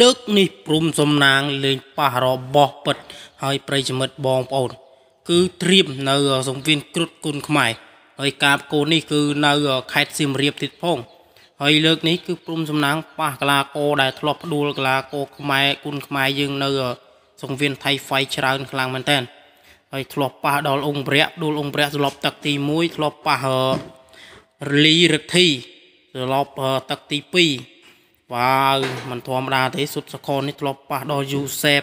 លើកនេះព្រំសំណាងលេងប៉ះរបស់ពិតហើយប្រិយមិត្តបងប្អូន គឺត្រៀមនៅ សង្វៀនគ្រុតគុណខ្មែរហើយការប្រកួតនេះគឺនៅខេត្តសៀមរាបទៀតផងហើយលើកនេះគឺព្រំសំណាងប៉ះកីឡាករដែលធ្លាប់ផ្ដួលកីឡាករខ្មែរគុណខ្មែរយើងនៅសង្វៀនថៃហ្វៃច្រើន ខ្លាំងមែនតើហើយធ្លាប់ប៉ះដល់អង្គព្រះផ្ដួលអង្គព្រះស្លប់ទឹកទី1ធ្លាប់ប៉ះរលីរិទ្ធីស្លប់ទឹកទី2វ៉ាវมันធម្មតាទេសុទ្ធសកលនេះធ្លាប់ប៉ះដល់យូសេប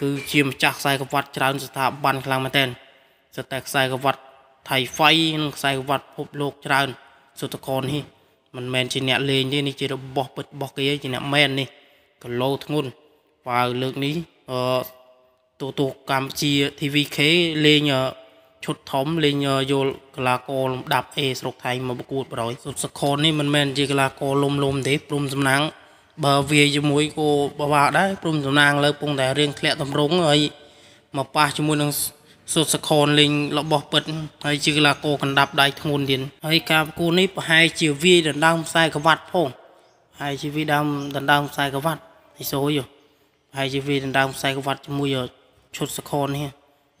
គឺជាម្ចាស់ខ្សែក្រវ៉ាត់ច្រើន ស្ថាប័នខ្លាំងមែនទែនសិតតែខ្សែក្រវ៉ាត់ថៃហ្វៃនិងខ្សែក្រវ៉ាត់ភពលោកច្រើន សុទ្ធសកលនេះមិនមែនជាអ្នកលេងទេនេះជារបស់ពិតរបស់គេជាអ្នកមែននេះកលោធ្ងន់វ៉ាវលើកនេះអឺទូទូកម្ពុជា TVK លេងឈុតធំលេងយល់កីឡាករលំដាប់ A ស្រុកថៃមកប្រកួតប្រយសុទ្ធសខននេះមិនមែនជាកីឡាករលំលំទេព្រមសំណាងបើវាជាមួយគោបបាដែរព្រមសំណាងលើពងតែរឿងធ្លាក់តម្រង់ហើយមកប៉ះជាមួយនឹងសុទ្ធសខនលេងរបស់ពិតហើយជាកីឡាករកណ្ដាប់ដៃធ្ងន់ទៀតហើយការប្រកួតនេះប្រហែលជាវាយដណ្ដើមខ្សែក្បាត់ផងហើយជាវាយដើមដណ្ដើមខ្សែក្បាត់នេះសូយហើយជាវាយដណ្ដើមខ្សែក្បាត់ជាមួយឈុតសខននេះ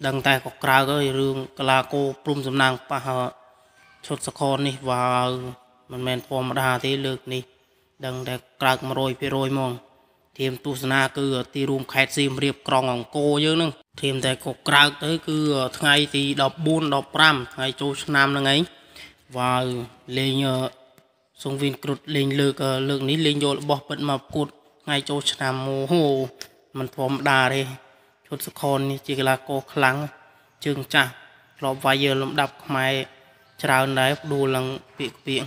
ដឹងតែក៏ក្រៅអើយរឿងកលាគោព្រំសំណាងប៉ះឈុតសខននេះវ៉ាវមិនមែនធម្មតាទេលើកនេះ ដឹងតែក្រៅ100%ហ្មងធៀមទស្សនាគឺ ទីរួមខេត្តសៀមរាបក្រុងអង្គរយើងនឹងធៀមតែក៏ក្រៅទៅ គឺ ថ្ងៃ ទី14 15ថ្ងៃចូលឆ្នាំហ្នឹងឯងវ៉ាវលេងសងវិនគ្រុតលេងលើកលើក នេះលេងយករបស់ពិតមកគួតថ្ងៃចូលឆ្នាំអូមិនធម្មតាទេពុទ្ធសុខននេះជាកីឡាករខ្លាំងជើងចាស់ធ្លាប់វាយលំដាប់ខ្មែរច្រើនដែរដួលឡើងពាកពាក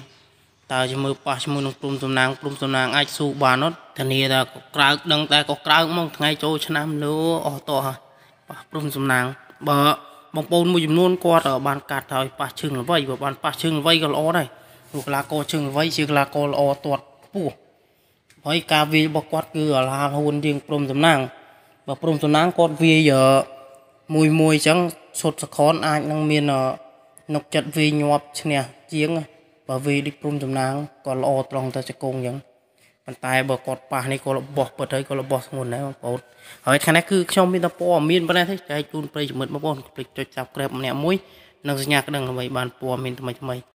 តើជាមើលប៉ះជាមួយនឹងព្រំសំណាងព្រំសំណាងអាចស៊ូបានអត់ធានាថាក៏ក្រើកដឹងតែក៏ក្រើកមកថ្ងៃចូលឆ្នាំនោះអស់តោះប៉ះព្រំសំណាងបើបងប្អូនមួយចំនួនគាត់បានកាត់ហើយប៉ះជើងល្វីបើបានប៉ះជើងល្វីក៏ល្អដែរព្រោះកីឡាករជើងល្វីជាកីឡាករល្អទាត់ខ្ពស់ហើយការវាយរបស់គាត់គឺអាឡាហួនរៀងព្រំសំណាងបើព្រំសំណាងគាត់វាយមួយមួយអញ្ចឹងសុទ្ធសខនអាចនឹងមាននុកចិត្តវាញាប់ឈ្នះជាងបើវាដូចព្រំសំណាងគាត់ល្អត្រង់ទៅចកងអញ្ចឹងប៉ុន្តែបើគាត់ប៉ះនេះគាត់របស់ពិតហើយគាត់របស់ធ្ងន់ដែរបងប្អូនហើយថ្ងៃនេះគឺខ្ញុំមានតែព័ត៌មានប៉ុណ្ណេះទេចែកជូនប្រិយមិត្តបងប្អូនភ្លេចចុច Subscribe ម្នាក់មួយនិងសញ្ញាក្តឹងដើម្បីបានព័ត៌មានថ្មីថ្មី